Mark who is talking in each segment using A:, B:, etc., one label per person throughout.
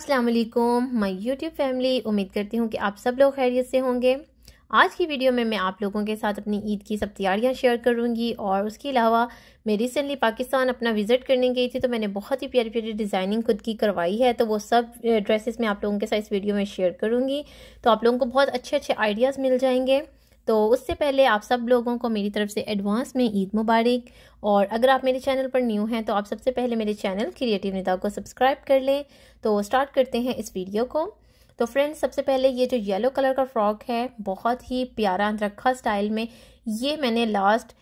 A: अस्सलाम वालेकुम my YouTube family उम्मीद करती हूँ कि आप सब लोग खैरियत से होंगे आज की वीडियो में मैं आप लोगों के साथ अपनी ईद की सब तैयारियाँ शेयर करूँगी और उसके अलावा मैं रिसेंटली पाकिस्तान अपना विज़िट करने गई थी तो मैंने बहुत ही प्यारी प्यारी डिज़ाइनिंग खुद की करवाई है तो वो सब ड्रेसेस eh, मैं आप लोगों के साथ इस वीडियो में शेयर करूँगी तो आप लोगों को बहुत अच्छे अच्छे आइडियाज़ मिल जाएंगे तो उससे पहले आप सब लोगों को मेरी तरफ से एडवांस में ईद मुबारक और अगर आप मेरे चैनल पर न्यू हैं तो आप सबसे पहले मेरे चैनल क्रिएटिव निदा को सब्सक्राइब कर लें तो स्टार्ट करते हैं इस वीडियो को तो फ्रेंड्स सबसे पहले ये जो येलो कलर का फ्रॉक है बहुत ही प्यारा अंतरखा स्टाइल में ये मैंने लास्ट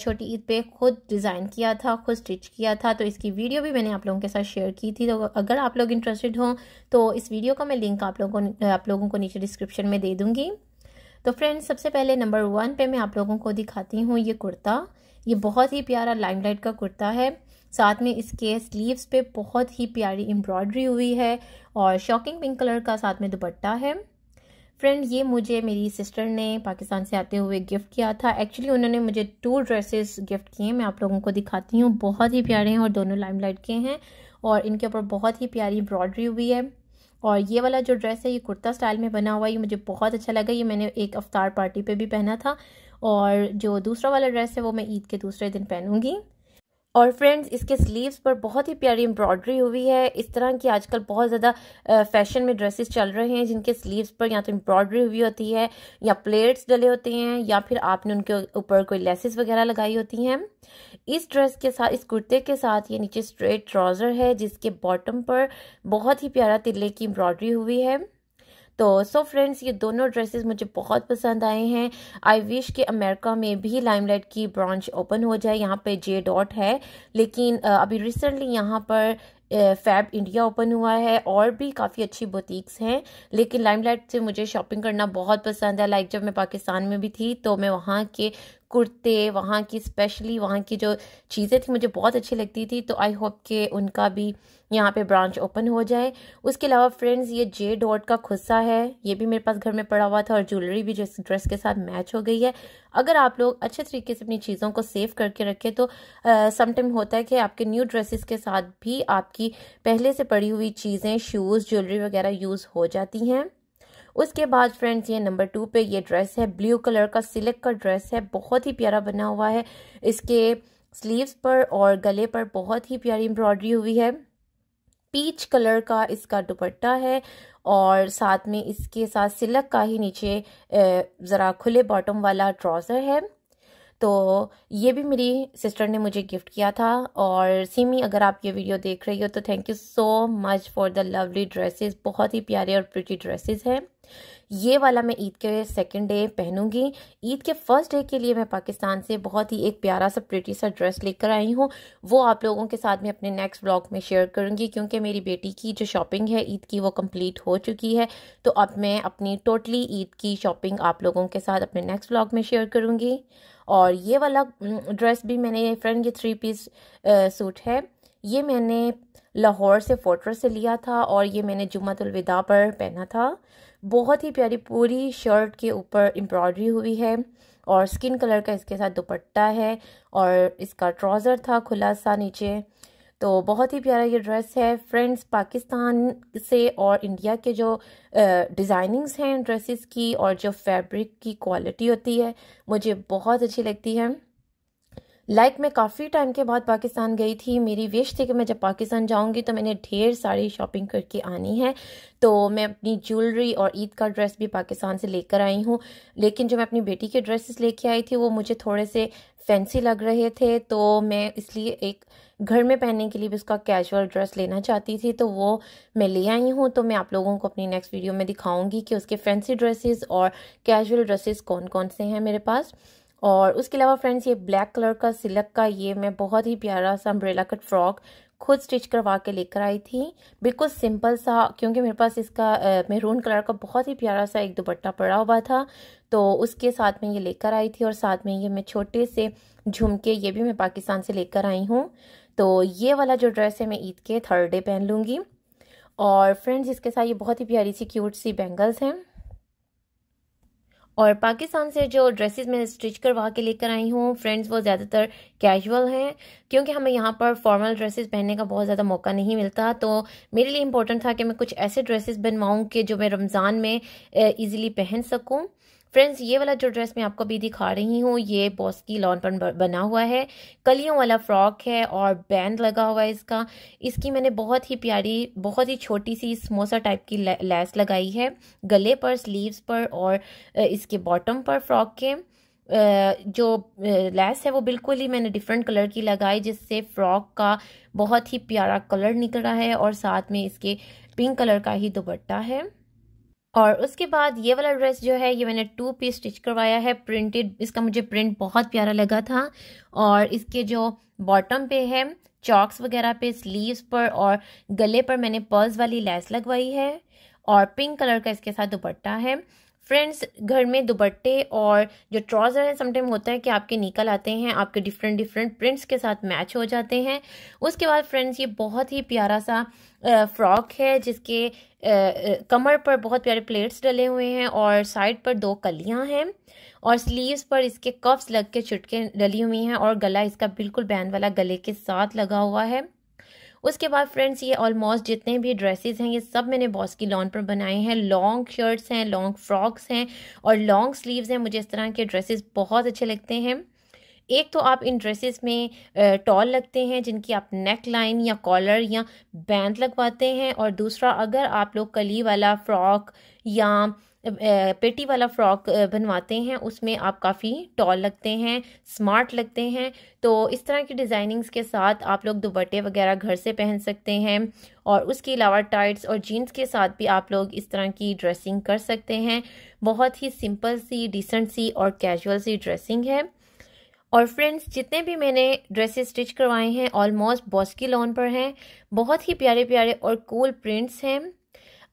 A: छोटी ईद पे खुद डिज़ाइन किया था खुद स्टिच किया था तो इसकी वीडियो भी मैंने आप लोगों के साथ शेयर की थी तो अगर आप लोग इंटरेस्टेड हों तो इस वीडियो का मैं लिंक आप लोगों को आप लोगों को नीचे डिस्क्रिप्शन में दे दूँगी तो फ्रेंड्स सबसे पहले नंबर वन पे मैं आप लोगों को दिखाती हूँ ये कुर्ता ये बहुत ही प्यारा लाइट का कुर्ता है साथ में इसके स्लीव्स पे बहुत ही प्यारी एम्ब्रॉयडरी हुई है और शॉकिंग पिंक कलर का साथ में दुपट्टा है फ्रेंड ये मुझे मेरी सिस्टर ने पाकिस्तान से आते हुए गिफ्ट किया था एक्चुअली उन्होंने मुझे टू ड्रेसेस गिफ्ट किए मैं आप लोगों को दिखाती हूँ बहुत ही प्यारे हैं और दोनों लाइम लाइट के हैं और इनके ऊपर बहुत ही प्यारी एम्ब्रॉयडरी हुई है और ये वाला जो ड्रेस है ये कुर्ता स्टाइल में बना हुआ है ये मुझे बहुत अच्छा लगा ये मैंने एक अवतार पार्टी पे भी पहना था और जो दूसरा वाला ड्रेस है वो मैं ईद के दूसरे दिन पहनूंगी और फ्रेंड्स इसके स्लीव्स पर बहुत ही प्यारी एम्ब्रॉयडरी हुई है इस तरह की आजकल बहुत ज़्यादा फैशन में ड्रेसेस चल रहे हैं जिनके स्लीव्स पर या तो एम्ब्रॉयडरी हुई होती है या प्लेट्स डले होते हैं या फिर आपने उनके ऊपर कोई लेसेस वगैरह लगाई होती हैं इस ड्रेस के साथ इस कुर्ते के साथ ये नीचे स्ट्रेट ट्राउज़र है जिसके बॉटम पर बहुत ही प्यारा तिल्ले की एम्ब्रॉयडरी हुई है तो सो so फ्रेंड्स ये दोनों ड्रेसेस मुझे बहुत पसंद आए हैं आई विश कि अमेरिका में भी लाइमलाइट की ब्रांच ओपन हो जाए यहाँ पे जे डॉट है लेकिन अभी रिसेंटली यहाँ पर फैब इंडिया ओपन हुआ है और भी काफ़ी अच्छी बुटीक्स हैं लेकिन लाइमलाइट से मुझे शॉपिंग करना बहुत पसंद है लाइक जब मैं पाकिस्तान में भी थी तो मैं वहाँ के कुर्ते वहाँ की स्पेशली वहाँ की जो चीज़ें थी मुझे बहुत अच्छी लगती थी तो आई होप कि उनका भी यहाँ पे ब्रांच ओपन हो जाए उसके अलावा फ्रेंड्स ये जे डॉट का खुस्सा है ये भी मेरे पास घर में पड़ा हुआ था और ज्वेलरी भी जिस ड्रेस के साथ मैच हो गई है अगर आप लोग अच्छे तरीके से अपनी चीज़ों को सेव करके रखें तो समटाइम होता है कि आपके न्यू ड्रेसेस के साथ भी आपकी पहले से पड़ी हुई चीज़ें शूज़ ज्वेलरी वगैरह यूज़ हो जाती हैं उसके बाद फ्रेंड्स ये नंबर टू पे ये ड्रेस है ब्लू कलर का सिल्क का ड्रेस है बहुत ही प्यारा बना हुआ है इसके स्लीव्स पर और गले पर बहुत ही प्यारी एम्ब्रॉयडरी हुई है पीच कलर का इसका दुपट्टा है और साथ में इसके साथ सिलक का ही नीचे ज़रा खुले बॉटम वाला ट्राउज़र है तो ये भी मेरी सिस्टर ने मुझे गिफ्ट किया था और सिमी अगर आप ये वीडियो देख रही हो तो thank you so much for the lovely dresses बहुत ही प्यारे और प्रिटी ड्रेसेस हैं ये वाला मैं ईद के सेकेंड डे पहनूंगी ईद के फर्स्ट डे के लिए मैं पाकिस्तान से बहुत ही एक प्यारा सा प्रिटी सा ड्रेस लेकर आई हूँ वो आप लोगों के साथ मैं अपने नेक्स्ट ब्लॉग में शेयर करूँगी क्योंकि मेरी बेटी की जो शॉपिंग है ईद की वो कम्प्लीट हो चुकी है तो अब मैं अपनी टोटली ईद की शॉपिंग आप लोगों के साथ अपने नेक्स्ट ब्लॉग में शेयर करूँगी और ये वाला ड्रेस भी मैंने फ्रेंड ये थ्री पीस सूट है ये मैंने लाहौर से फोर्ट्रेस से लिया था और ये मैंने जुम्मतुलविदा पर पहना था बहुत ही प्यारी पूरी शर्ट के ऊपर एम्ब्रॉयडरी हुई है और स्किन कलर का इसके साथ दुपट्टा है और इसका ट्राउज़र था खुला सा नीचे तो बहुत ही प्यारा ये ड्रेस है फ्रेंड्स पाकिस्तान से और इंडिया के जो डिज़ाइनिंग्स हैं ड्रेसेस की और जो फैब्रिक की क्वालिटी होती है मुझे बहुत अच्छी लगती है लाइक मैं काफ़ी टाइम के बाद पाकिस्तान गई थी मेरी विश थी कि मैं जब पाकिस्तान जाऊंगी तो मैंने ढेर सारी शॉपिंग करके आनी है तो मैं अपनी ज्वेलरी और ईद का ड्रेस भी पाकिस्तान से लेकर आई हूँ लेकिन जो मैं अपनी बेटी के ड्रेसेस लेके आई थी वो मुझे थोड़े से फैंसी लग रहे थे तो मैं इसलिए एक घर में पहनने के लिए भी उसका कैजुअल ड्रेस लेना चाहती थी तो वो मैं ले आई हूँ तो मैं आप लोगों को अपनी नेक्स्ट वीडियो में दिखाऊँगी कि उसके फैंसी ड्रेसेस और कैजुअल ड्रेसेस कौन कौन से हैं मेरे पास और उसके अलावा फ्रेंड्स ये ब्लैक कलर का सिलक का ये मैं बहुत ही प्यारा सा अम्ब्रेला कट फ्रॉक खुद स्टिच करवा के लेकर आई थी बिल्कुल सिंपल सा क्योंकि मेरे पास इसका मेहरून कलर का बहुत ही प्यारा सा एक दुपट्टा पड़ा हुआ था तो उसके साथ में ये लेकर आई थी और साथ में ये मैं छोटे से झुमके ये भी मैं पाकिस्तान से लेकर आई हूँ तो ये वाला जो ड्रेस है मैं ईद के थर्ड डे पहन लूँगी और फ्रेंड्स इसके साथ ये बहुत ही प्यारी सी क्यूट सी बैंगल्स हैं और पाकिस्तान से जो ड्रेसेस मैं स्टिच करवा के लेकर आई हूँ फ्रेंड्स वो ज़्यादातर कैजुअल हैं क्योंकि हमें यहाँ पर फॉर्मल ड्रेसेस पहनने का बहुत ज़्यादा मौका नहीं मिलता तो मेरे लिए इम्पोर्टेंट था कि मैं कुछ ऐसे ड्रेसेस बनवाऊँ कि जो मैं रमज़ान में ईज़िली पहन सकूँ फ्रेंड्स ये वाला जो ड्रेस मैं आपको अभी दिखा रही हूँ ये बॉस की लॉन पर बना हुआ है कलियों वाला फ्रॉक है और बैंड लगा हुआ है इसका इसकी मैंने बहुत ही प्यारी बहुत ही छोटी सी समोसा टाइप की लैस लगाई है गले पर स्लीव्स पर और इसके बॉटम पर फ्रॉक के जो लैस है वो बिल्कुल ही मैंने डिफरेंट कलर की लगाई जिससे फ्रॉक का बहुत ही प्यारा कलर निकला है और साथ में इसके पिंक कलर का ही दुपट्टा है और उसके बाद ये वाला ड्रेस जो है ये मैंने टू पीस स्टिच करवाया है प्रिंटेड इसका मुझे प्रिंट बहुत प्यारा लगा था और इसके जो बॉटम पे है चॉक्स वगैरह पे स्लीव्स पर और गले पर मैंने पर्ल्स वाली लेस लगवाई है और पिंक कलर का इसके साथ दुपट्टा है फ्रेंड्स घर में दुपट्टे और जो ट्राउज़र है समटाइम होता है कि आपके निकल आते हैं आपके डिफरेंट डिफरेंट प्रिंट्स के साथ मैच हो जाते हैं उसके बाद फ्रेंड्स ये बहुत ही प्यारा सा फ्रॉक है जिसके कमर पर बहुत प्यारे प्लेट्स डले हुए हैं और साइड पर दो कलियां हैं और स्लीव्स पर इसके कफ्स लग के चुटके डली हुई हैं और गला इसका बिल्कुल बैन वाला गले के साथ लगा हुआ है उसके बाद फ्रेंड्स ये ऑलमोस्ट जितने भी ड्रेसेस हैं ये सब मैंने बॉस की लॉन पर बनाए हैं लॉन्ग शर्ट्स हैं लॉन्ग फ्रॉक्स हैं और लॉन्ग स्लीव्स हैं मुझे इस तरह के ड्रेसेस बहुत अच्छे लगते हैं एक तो आप इन ड्रेसेस में टॉल लगते हैं जिनकी आप नेक लाइन या कॉलर या बैंड लगवाते हैं और दूसरा अगर आप लोग कली वाला फ्रॉक या पेटी वाला फ्रॉक बनवाते हैं उसमें आप काफ़ी टॉल लगते हैं स्मार्ट लगते हैं तो इस तरह की डिज़ाइनिंग्स के साथ आप लोग दुपट्टे वगैरह घर से पहन सकते हैं और उसके अलावा टाइट्स और जीन्स के साथ भी आप लोग इस तरह की ड्रेसिंग कर सकते हैं बहुत ही सिंपल सी डिसेंट सी और कैजुअल सी ड्रेसिंग है और फ्रेंड्स जितने भी मैंने ड्रेसेस स्टिच करवाए हैं ऑलमोस्ट बॉस्की लॉन पर हैं बहुत ही प्यारे प्यारे और कूल प्रिंट्स हैं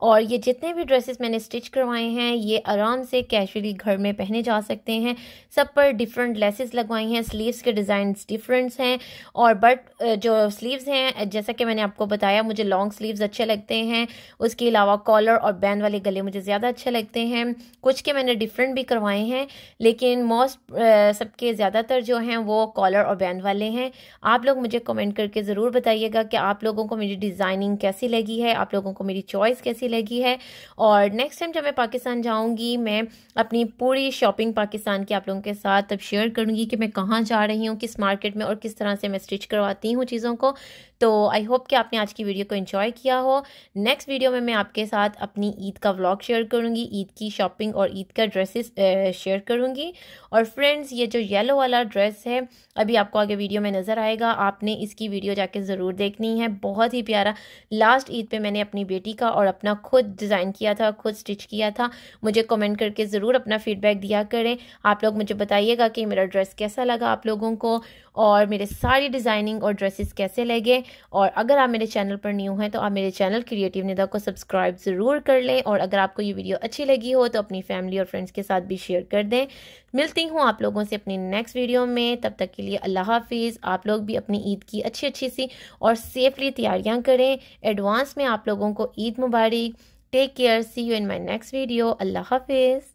A: और ये जितने भी ड्रेसेस मैंने स्टिच करवाए हैं ये आराम से कैजुअली घर में पहने जा सकते हैं सब पर डिफरेंट लेसेस लगवाई हैं स्लीव्स के डिज़ाइन डिफरेंट्स हैं और बट जो स्लीव्स हैं जैसा कि मैंने आपको बताया मुझे लॉन्ग स्लीव्स अच्छे लगते हैं उसके अलावा कॉलर और बैंड वाले गले मुझे ज़्यादा अच्छे लगते हैं कुछ के मैंने डिफरेंट भी करवाए हैं लेकिन मोस्ट सबके ज़्यादातर जो हैं वो कॉलर और बैंड वाले हैं आप लोग मुझे कमेंट करके ज़रूर बताइएगा कि आप लोगों को मेरी डिज़ाइनिंग कैसी लगी है आप लोगों को मेरी चॉइस कैसी अच्छी लगी है और नेक्स्ट टाइम जब मैं पाकिस्तान जाऊंगी मैं अपनी पूरी शॉपिंग पाकिस्तान की आप लोगों के साथ तब शेयर करूंगी कि मैं कहाँ जा रही हूँ किस मार्केट में और किस तरह से मैं स्टिच करवाती हूँ चीज़ों को तो आई होप कि आपने आज की वीडियो को इन्जॉय किया हो नेक्स्ट वीडियो में मैं आपके साथ अपनी ईद का व्लॉग शेयर करूँगी ईद की शॉपिंग और ईद का ड्रेसेस शेयर करूँगी और फ्रेंड्स ये जो येलो वाला ड्रेस है अभी आपको आगे वीडियो में नज़र आएगा आपने इसकी वीडियो जाके ज़रूर देखनी है बहुत ही प्यारा लास्ट ईद पर मैंने अपनी बेटी का और अपना खुद डिज़ाइन किया था खुद स्टिच किया था मुझे कमेंट करके ज़रूर अपना फीडबैक दिया करें आप लोग मुझे बताइएगा कि मेरा ड्रेस कैसा लगा आप लोगों को और मेरे सारी डिज़ाइनिंग और ड्रेसेस कैसे लगे और अगर आप मेरे चैनल पर न्यू हैं तो आप मेरे चैनल क्रिएटिव निदा को सब्सक्राइब ज़रूर कर लें और अगर आपको ये वीडियो अच्छी लगी हो तो अपनी फैमिली और फ्रेंड्स के साथ भी शेयर कर दें मिलती हूँ आप लोगों से अपनी नेक्स्ट वीडियो में तब तक के लिए अल्लाह हाफिज़ आप लोग भी अपनी ईद की अच्छी अच्छी सी और सेफली तैयारियाँ करें एडवांस में आप लोगों को ईद मुबारक take care see you in my next video अल्लाह हाफिज़